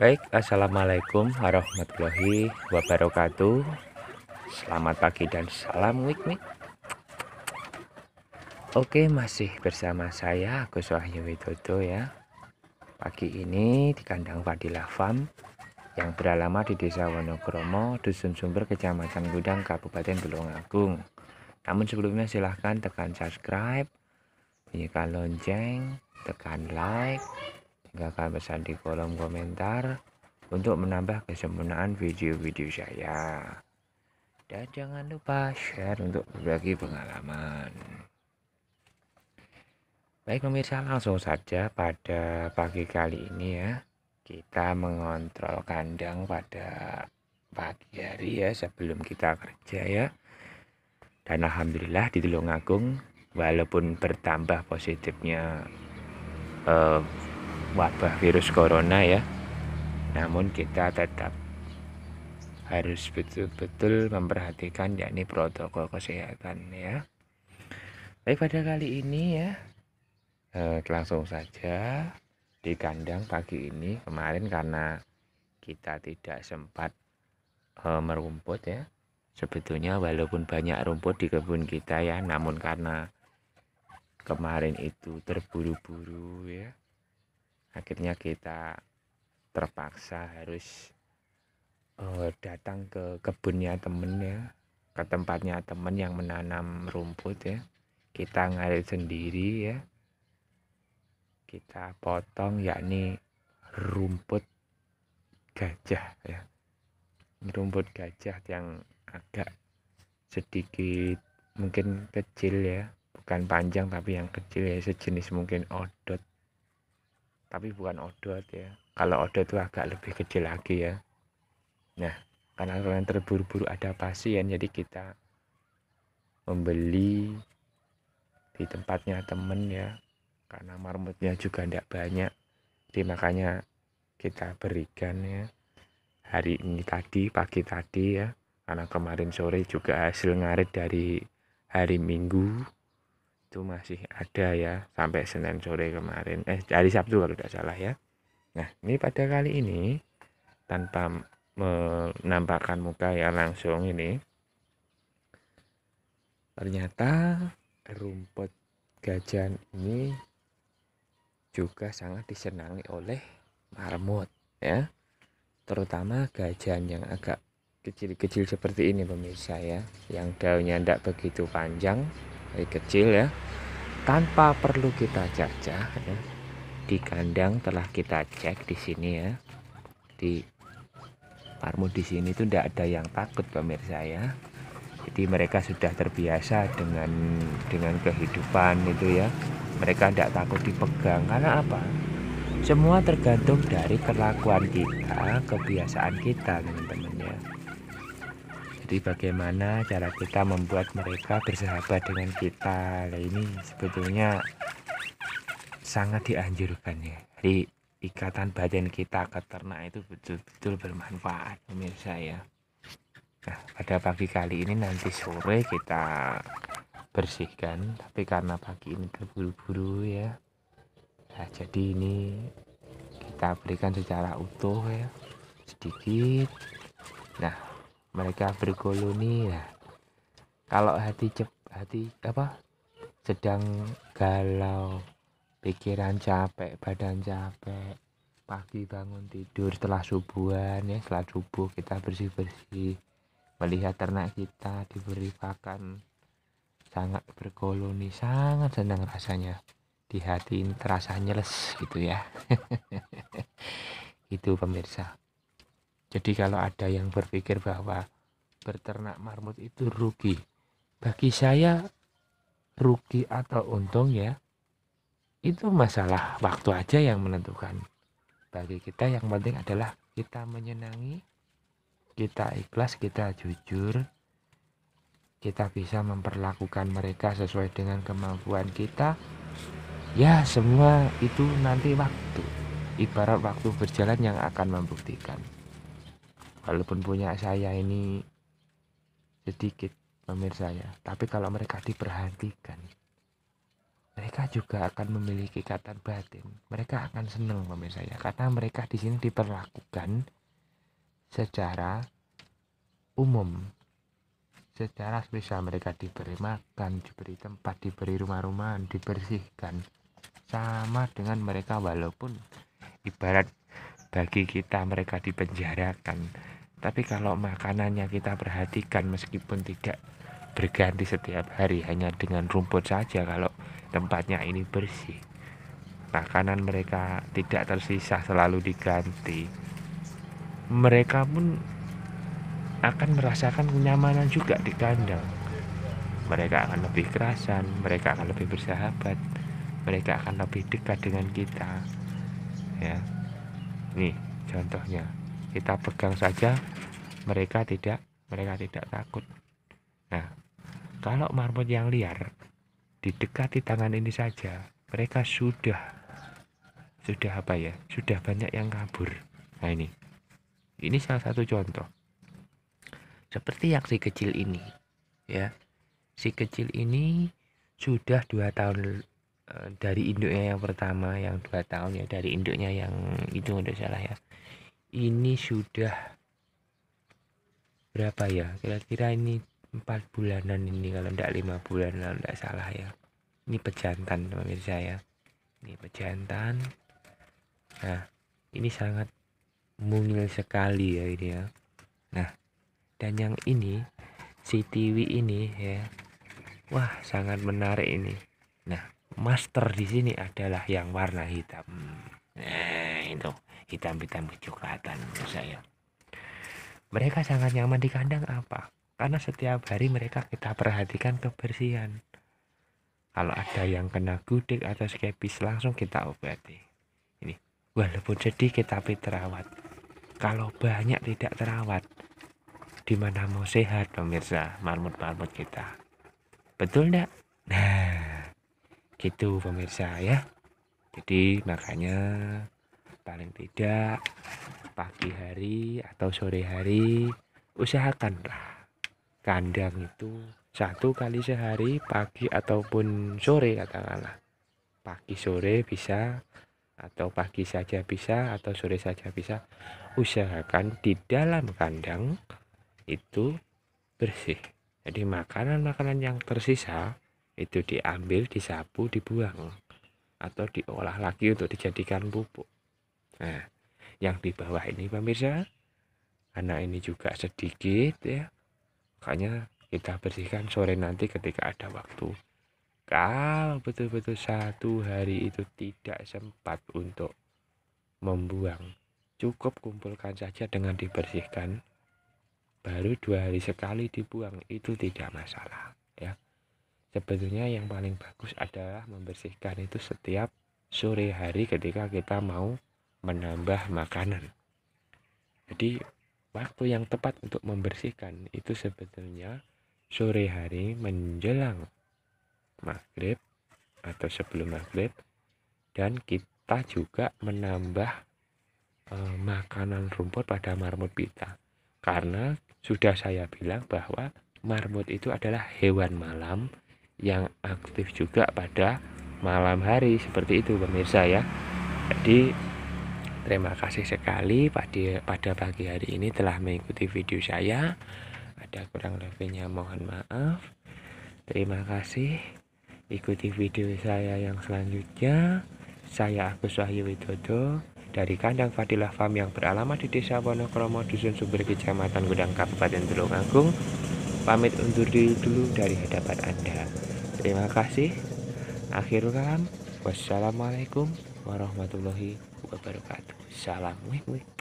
Baik, Assalamualaikum warahmatullahi wabarakatuh Selamat pagi dan salam wik wik Oke, masih bersama saya Agus Wahyu Widodo ya Pagi ini di kandang Fadilah Farm Yang beralamat di Desa Wonokromo, Dusun Sumber, Kecamatan Gudang, Kabupaten Tulungagung Namun sebelumnya silahkan tekan subscribe Bunyikan lonceng, tekan like tinggalkan pesan di kolom komentar untuk menambah kesempurnaan video-video saya. Dan jangan lupa share untuk berbagi pengalaman. Baik pemirsa langsung saja pada pagi kali ini ya kita mengontrol kandang pada pagi hari ya sebelum kita kerja ya dan alhamdulillah di Tulungagung walaupun bertambah positifnya eh, wabah virus corona ya namun kita tetap harus betul-betul memperhatikan yakni protokol kesehatan ya baik pada kali ini ya eh, langsung saja di kandang pagi ini kemarin karena kita tidak sempat eh, merumput ya sebetulnya walaupun banyak rumput di kebun kita ya namun karena kemarin itu terburu-buru ya akhirnya kita terpaksa harus uh, datang ke kebunnya temen ya ke tempatnya temen yang menanam rumput ya kita ngalir sendiri ya kita potong yakni rumput gajah ya rumput gajah yang agak sedikit mungkin kecil ya bukan panjang tapi yang kecil ya sejenis mungkin odot tapi bukan odot ya kalau odot itu agak lebih kecil lagi ya nah karena kalian terburu-buru ada pasien kan, jadi kita membeli di tempatnya temen ya karena marmutnya juga tidak banyak jadi makanya kita berikan ya hari ini tadi pagi tadi ya karena kemarin sore juga hasil ngarit dari hari minggu itu masih ada ya sampai Senin sore kemarin eh hari Sabtu kalau tidak salah ya nah ini pada kali ini tanpa menampakkan muka ya langsung ini ternyata rumput gajan ini juga sangat disenangi oleh marmut ya terutama gajan yang agak kecil-kecil seperti ini pemirsa ya yang daunnya tidak begitu panjang baik kecil ya tanpa perlu kita cacah ya. di kandang telah kita cek di sini ya di parmu di sini tuh tidak ada yang takut pemirsa ya jadi mereka sudah terbiasa dengan dengan kehidupan itu ya mereka tidak takut dipegang karena apa semua tergantung dari kelakuan kita kebiasaan kita teman-teman ya seperti bagaimana cara kita membuat mereka bersahabat dengan kita nah, ini sebetulnya sangat dianjurkan ya jadi ikatan badan kita ke ternak itu betul-betul bermanfaat pemirsa ya nah pada pagi kali ini nanti sore kita bersihkan tapi karena pagi ini terburu-buru ya nah, jadi ini kita berikan secara utuh ya sedikit nah mereka berkoloni ya kalau hati cep hati apa sedang galau pikiran capek badan capek pagi bangun tidur setelah subuhan ya setelah subuh kita bersih bersih melihat ternak kita diberi pakan sangat berkoloni sangat senang rasanya di hati ini terasa nyeles gitu ya itu pemirsa jadi kalau ada yang berpikir bahwa berternak marmut itu rugi, bagi saya rugi atau untung ya itu masalah waktu aja yang menentukan. Bagi kita yang penting adalah kita menyenangi, kita ikhlas, kita jujur, kita bisa memperlakukan mereka sesuai dengan kemampuan kita. Ya, semua itu nanti waktu. Ibarat waktu berjalan yang akan membuktikan walaupun punya saya ini sedikit pemirsa ya tapi kalau mereka diperhatikan mereka juga akan memiliki ikatan batin mereka akan senang pemirsa ya karena mereka di sini diperlakukan secara umum secara spesial mereka diberi makan diberi tempat diberi rumah rumah dibersihkan sama dengan mereka walaupun ibarat bagi kita mereka dipenjarakan tapi kalau makanannya kita perhatikan meskipun tidak berganti setiap hari hanya dengan rumput saja kalau tempatnya ini bersih. Makanan mereka tidak tersisa selalu diganti. Mereka pun akan merasakan kenyamanan juga di kandang. Mereka akan lebih kerasan, mereka akan lebih bersahabat, mereka akan lebih dekat dengan kita. Ya. Nih contohnya kita pegang saja mereka tidak mereka tidak takut nah kalau marmut yang liar didekati tangan ini saja mereka sudah sudah apa ya sudah banyak yang kabur nah ini ini salah satu contoh seperti yang si kecil ini ya si kecil ini sudah dua tahun eh, dari induknya yang pertama yang dua tahun ya dari induknya yang itu udah salah ya ini sudah berapa ya kira-kira ini empat bulanan ini kalau tidak lima bulan kalau tidak salah ya ini pejantan pemirsa ya ini pejantan nah ini sangat mungil sekali ya ini ya nah dan yang ini si TV ini ya wah sangat menarik ini nah master di sini adalah yang warna hitam eh itu hitam-hitam kecoklatan menurut saya mereka sangat nyaman di kandang apa karena setiap hari mereka kita perhatikan kebersihan kalau ada yang kena gudik atau skepis langsung kita obati ini walaupun sedikit tapi terawat kalau banyak tidak terawat dimana mau sehat pemirsa marmut-marmut kita betul ndak nah gitu pemirsa ya jadi makanya paling tidak pagi hari atau sore hari usahakanlah kandang itu satu kali sehari pagi ataupun sore katakanlah pagi sore bisa atau pagi saja bisa atau sore saja bisa usahakan di dalam kandang itu bersih jadi makanan-makanan yang tersisa itu diambil disapu dibuang atau diolah lagi untuk dijadikan pupuk Nah, yang di bawah ini pemirsa, anak ini juga sedikit ya. Makanya kita bersihkan sore nanti ketika ada waktu. Kalau betul-betul satu hari itu tidak sempat untuk membuang, cukup kumpulkan saja dengan dibersihkan. Baru dua hari sekali dibuang itu tidak masalah ya. Sebetulnya yang paling bagus adalah membersihkan itu setiap sore hari ketika kita mau menambah makanan. Jadi waktu yang tepat untuk membersihkan itu sebetulnya sore hari menjelang maghrib atau sebelum maghrib dan kita juga menambah e, makanan rumput pada marmut pita karena sudah saya bilang bahwa marmut itu adalah hewan malam yang aktif juga pada malam hari seperti itu pemirsa ya jadi Terima kasih sekali pada, pada pagi hari ini telah mengikuti video saya. Ada kurang lebihnya mohon maaf. Terima kasih. Ikuti video saya yang selanjutnya. Saya Agus Wahyu Widodo dari kandang Fadilah Farm yang beralamat di Desa Wonokromo, Dusun Sumber, Kecamatan Gudang, Kabupaten Tulungagung. Pamit undur diri dulu dari hadapan Anda. Terima kasih. Akhirul kalam. Wassalamualaikum warahmatullahi wabarakatuh wabarakatuh. Salam wih wih.